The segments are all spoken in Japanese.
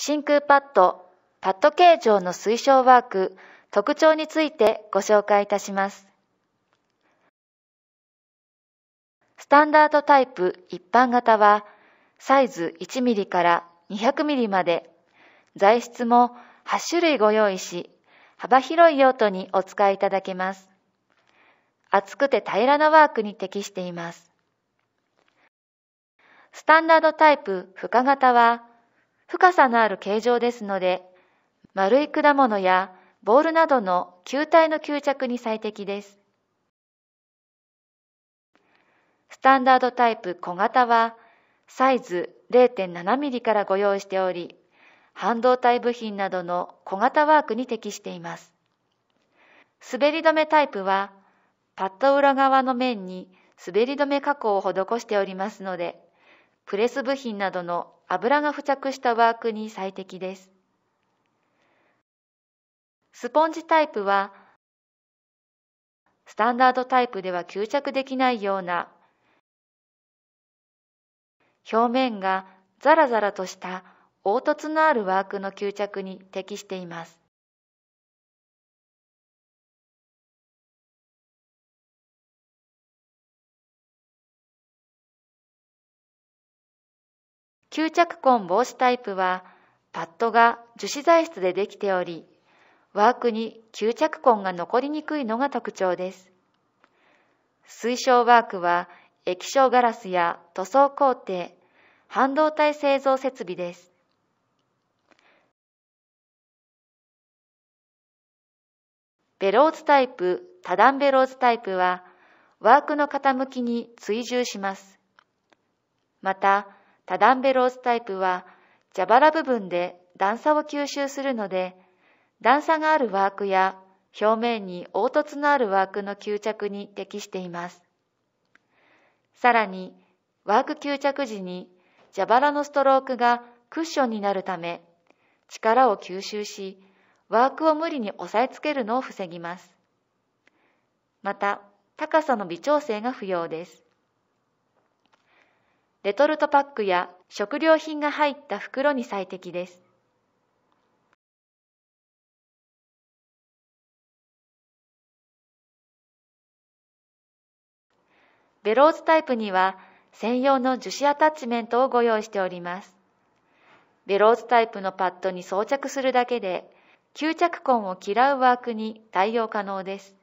真空パッド、パッド形状の推奨ワーク、特徴についてご紹介いたします。スタンダードタイプ一般型は、サイズ 1mm から 200mm まで、材質も8種類ご用意し、幅広い用途にお使いいただけます。厚くて平らなワークに適しています。スタンダードタイプ深型は、深さのある形状ですので、丸い果物やボールなどの球体の吸着に最適です。スタンダードタイプ小型は、サイズ 0.7mm からご用意しており、半導体部品などの小型ワークに適しています。滑り止めタイプは、パッド裏側の面に滑り止め加工を施しておりますので、プレス部品などの油が付着したワークに最適です。スポンジタイプはスタンダードタイプでは吸着できないような表面がザラザラとした凹凸のあるワークの吸着に適しています。吸着痕防止タイプはパッドが樹脂材質でできておりワークに吸着痕が残りにくいのが特徴です水晶ワークは液晶ガラスや塗装工程半導体製造設備ですベローズタイプ多段ベローズタイプはワークの傾きに追従しますまた多段ベロースタイプは蛇腹部分で段差を吸収するので、段差があるワークや表面に凹凸のあるワークの吸着に適しています。さらに、ワーク吸着時に蛇腹のストロークがクッションになるため、力を吸収し、ワークを無理に押さえつけるのを防ぎます。また、高さの微調整が不要です。レトルトパックや食料品が入った袋に最適です。ベローズタイプには専用の樹脂アタッチメントをご用意しております。ベローズタイプのパッドに装着するだけで、吸着痕を嫌うワークに対応可能です。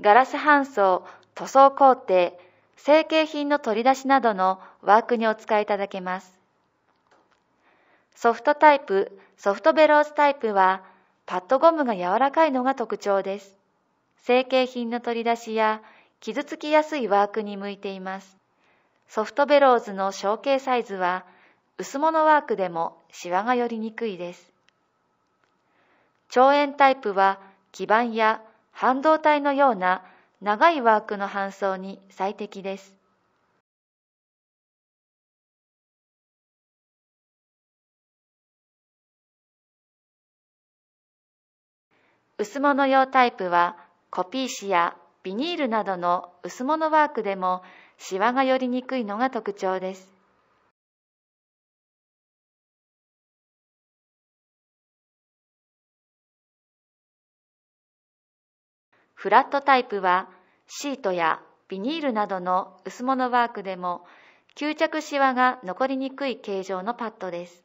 ガラス搬送、塗装工程、成形品の取り出しなどのワークにお使いいただけます。ソフトタイプ、ソフトベロースタイプはパッドゴムが柔らかいのが特徴です。成形品の取り出しや傷つきやすいワークに向いています。ソフトベローズの小径サイズは薄物ワークでもシワが寄りにくいです。長円タイプは基板や半導体のような長いワークの搬送に最適です。薄物用タイプはコピー紙やビニールなどの薄物ワークでもシワが寄りにくいのが特徴です。フラットタイプはシートやビニールなどの薄物ワークでも吸着シワが残りにくい形状のパッドです